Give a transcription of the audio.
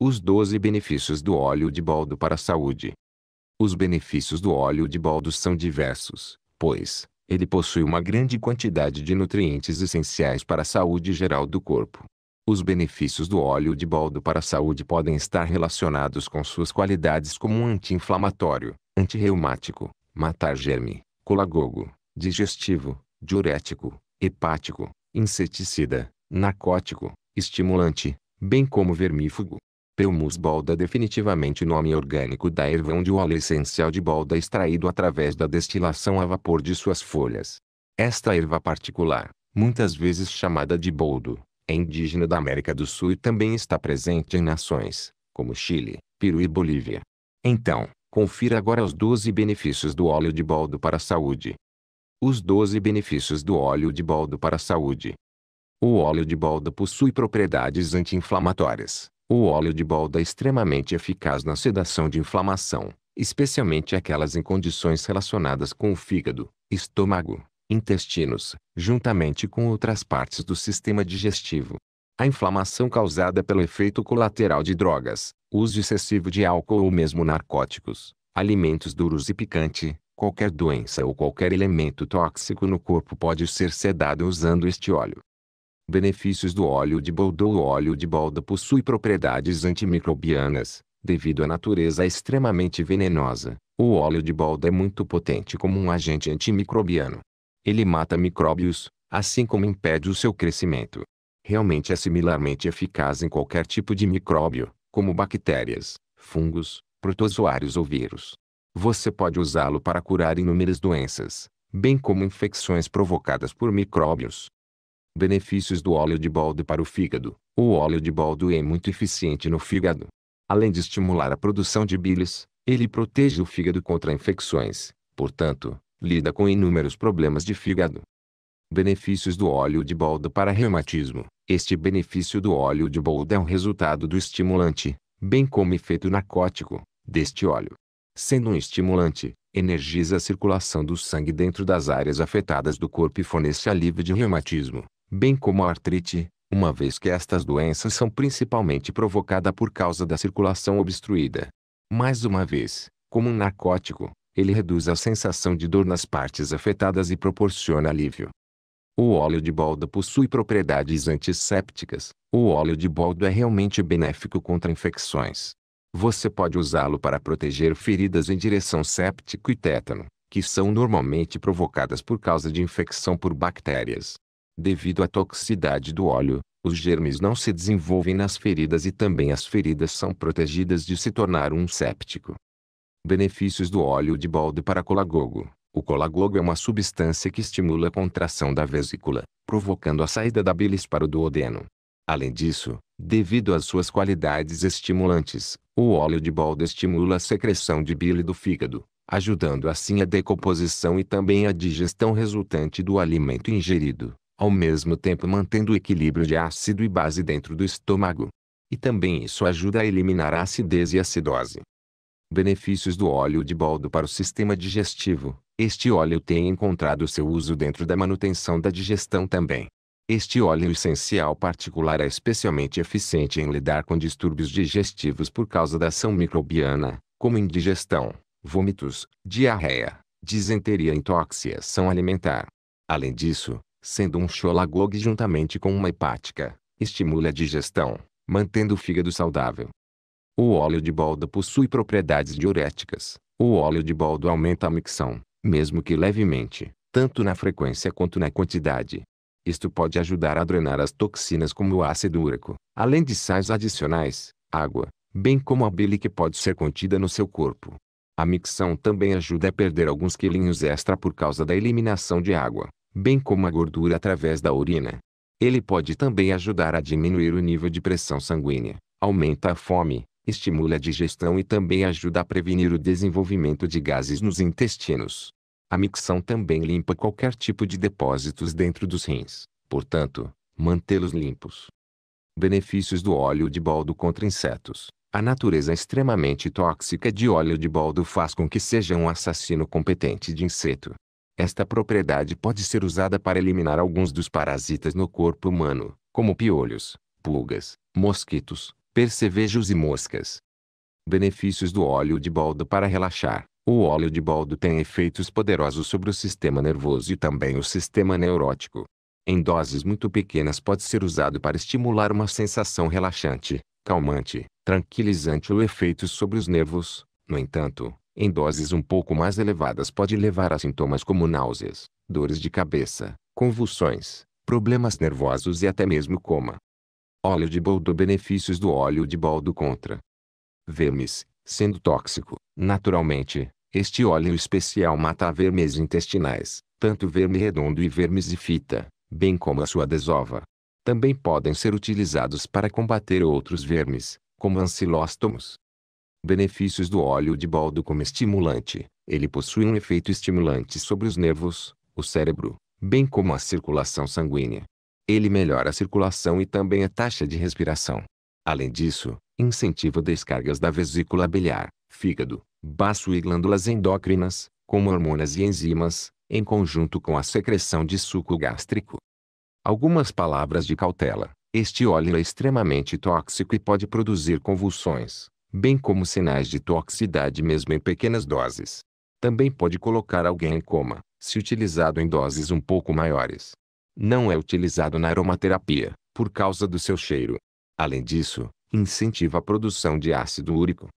Os 12 benefícios do óleo de boldo para a saúde. Os benefícios do óleo de boldo são diversos, pois ele possui uma grande quantidade de nutrientes essenciais para a saúde geral do corpo. Os benefícios do óleo de boldo para a saúde podem estar relacionados com suas qualidades como anti-inflamatório, antirreumático, matar germe, colagogo, digestivo, diurético, hepático, inseticida, narcótico, estimulante, bem como vermífugo. Pelmus bolda definitivamente nome orgânico da erva onde o óleo essencial de bolda é extraído através da destilação a vapor de suas folhas. Esta erva particular, muitas vezes chamada de boldo, é indígena da América do Sul e também está presente em nações, como Chile, Peru e Bolívia. Então, confira agora os 12 benefícios do óleo de boldo para a saúde. Os 12 benefícios do óleo de boldo para a saúde. O óleo de boldo possui propriedades anti-inflamatórias, o óleo de bolda é extremamente eficaz na sedação de inflamação, especialmente aquelas em condições relacionadas com o fígado, estômago, intestinos, juntamente com outras partes do sistema digestivo. A inflamação causada pelo efeito colateral de drogas, uso excessivo de álcool ou mesmo narcóticos, alimentos duros e picante, qualquer doença ou qualquer elemento tóxico no corpo pode ser sedado usando este óleo. Benefícios do óleo de boldo O óleo de boldo possui propriedades antimicrobianas, devido à natureza extremamente venenosa. O óleo de boldo é muito potente como um agente antimicrobiano. Ele mata micróbios, assim como impede o seu crescimento. Realmente é similarmente eficaz em qualquer tipo de micróbio, como bactérias, fungos, protozoários ou vírus. Você pode usá-lo para curar inúmeras doenças, bem como infecções provocadas por micróbios. Benefícios do óleo de boldo para o fígado. O óleo de boldo é muito eficiente no fígado. Além de estimular a produção de bilis, ele protege o fígado contra infecções, portanto, lida com inúmeros problemas de fígado. Benefícios do óleo de boldo para reumatismo. Este benefício do óleo de boldo é um resultado do estimulante, bem como efeito narcótico, deste óleo. Sendo um estimulante, energiza a circulação do sangue dentro das áreas afetadas do corpo e fornece alívio de reumatismo bem como a artrite, uma vez que estas doenças são principalmente provocadas por causa da circulação obstruída. Mais uma vez, como um narcótico, ele reduz a sensação de dor nas partes afetadas e proporciona alívio. O óleo de boldo possui propriedades antissépticas. O óleo de boldo é realmente benéfico contra infecções. Você pode usá-lo para proteger feridas em direção séptico e tétano, que são normalmente provocadas por causa de infecção por bactérias. Devido à toxicidade do óleo, os germes não se desenvolvem nas feridas e também as feridas são protegidas de se tornar um séptico. Benefícios do óleo de boldo para colagogo. O colagogo é uma substância que estimula a contração da vesícula, provocando a saída da bilis para o duodeno. Além disso, devido às suas qualidades estimulantes, o óleo de boldo estimula a secreção de bile do fígado, ajudando assim a decomposição e também a digestão resultante do alimento ingerido, ao mesmo tempo mantendo o equilíbrio de ácido e base dentro do estômago. E também isso ajuda a eliminar a acidez e a acidose. Benefícios do óleo de boldo para o sistema digestivo. Este óleo tem encontrado seu uso dentro da manutenção da digestão também. Este óleo essencial particular é especialmente eficiente em lidar com distúrbios digestivos por causa da ação microbiana, como indigestão, vômitos, diarreia, disenteria e intoxicação alimentar. Além disso, sendo um xolagogue juntamente com uma hepática, estimula a digestão, mantendo o fígado saudável. O óleo de boldo possui propriedades diuréticas. O óleo de boldo aumenta a micção, mesmo que levemente, tanto na frequência quanto na quantidade. Isto pode ajudar a drenar as toxinas como o ácido úrico, além de sais adicionais, água, bem como a bile que pode ser contida no seu corpo. A micção também ajuda a perder alguns quilinhos extra por causa da eliminação de água bem como a gordura através da urina. Ele pode também ajudar a diminuir o nível de pressão sanguínea, aumenta a fome, estimula a digestão e também ajuda a prevenir o desenvolvimento de gases nos intestinos. A micção também limpa qualquer tipo de depósitos dentro dos rins, portanto, mantê-los limpos. Benefícios do óleo de boldo contra insetos. A natureza extremamente tóxica de óleo de boldo faz com que seja um assassino competente de inseto. Esta propriedade pode ser usada para eliminar alguns dos parasitas no corpo humano, como piolhos, pulgas, mosquitos, percevejos e moscas. Benefícios do óleo de boldo para relaxar. O óleo de boldo tem efeitos poderosos sobre o sistema nervoso e também o sistema neurótico. Em doses muito pequenas pode ser usado para estimular uma sensação relaxante, calmante, tranquilizante ou efeitos sobre os nervos. No entanto, em doses um pouco mais elevadas pode levar a sintomas como náuseas, dores de cabeça, convulsões, problemas nervosos e até mesmo coma. Óleo de boldo Benefícios do óleo de boldo contra vermes, sendo tóxico, naturalmente, este óleo especial mata vermes intestinais, tanto verme redondo e vermes de fita, bem como a sua desova. Também podem ser utilizados para combater outros vermes, como ancilóstomos, Benefícios do óleo de boldo como estimulante. Ele possui um efeito estimulante sobre os nervos, o cérebro, bem como a circulação sanguínea. Ele melhora a circulação e também a taxa de respiração. Além disso, incentiva descargas da vesícula biliar, fígado, baço e glândulas endócrinas, como hormonas e enzimas, em conjunto com a secreção de suco gástrico. Algumas palavras de cautela. Este óleo é extremamente tóxico e pode produzir convulsões, bem como sinais de toxicidade mesmo em pequenas doses. Também pode colocar alguém em coma, se utilizado em doses um pouco maiores. Não é utilizado na aromaterapia, por causa do seu cheiro. Além disso, incentiva a produção de ácido úrico,